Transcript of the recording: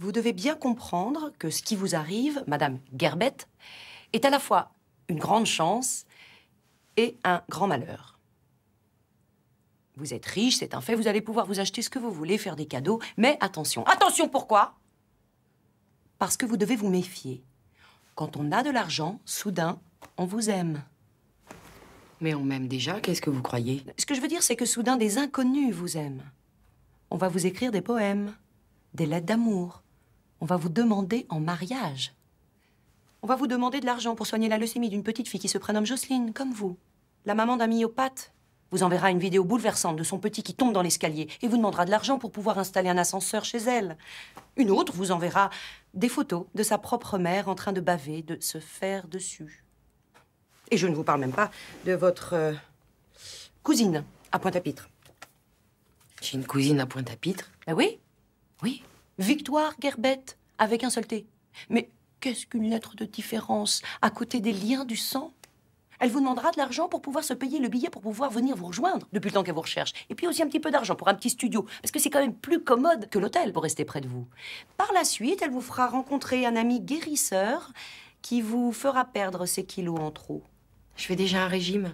vous devez bien comprendre que ce qui vous arrive, Madame Gerbette, est à la fois une grande chance et un grand malheur. Vous êtes riche, c'est un fait, vous allez pouvoir vous acheter ce que vous voulez, faire des cadeaux, mais attention. Attention pourquoi Parce que vous devez vous méfier. Quand on a de l'argent, soudain, on vous aime. Mais on m'aime déjà, qu'est-ce que vous croyez Ce que je veux dire, c'est que soudain, des inconnus vous aiment. On va vous écrire des poèmes, des lettres d'amour, on va vous demander en mariage. On va vous demander de l'argent pour soigner la leucémie d'une petite fille qui se prénomme Jocelyne, comme vous. La maman d'un myopathe vous enverra une vidéo bouleversante de son petit qui tombe dans l'escalier et vous demandera de l'argent pour pouvoir installer un ascenseur chez elle. Une autre vous enverra des photos de sa propre mère en train de baver, de se faire dessus. Et je ne vous parle même pas de votre euh, cousine à Pointe-à-Pitre. J'ai une cousine à Pointe-à-Pitre Ah oui, oui. Victoire Gerbette, avec un seul T. Mais qu'est-ce qu'une lettre de différence à côté des liens du sang Elle vous demandera de l'argent pour pouvoir se payer le billet pour pouvoir venir vous rejoindre depuis le temps qu'elle vous recherche. Et puis aussi un petit peu d'argent pour un petit studio, parce que c'est quand même plus commode que l'hôtel pour rester près de vous. Par la suite, elle vous fera rencontrer un ami guérisseur qui vous fera perdre ses kilos en trop. Je fais déjà un régime.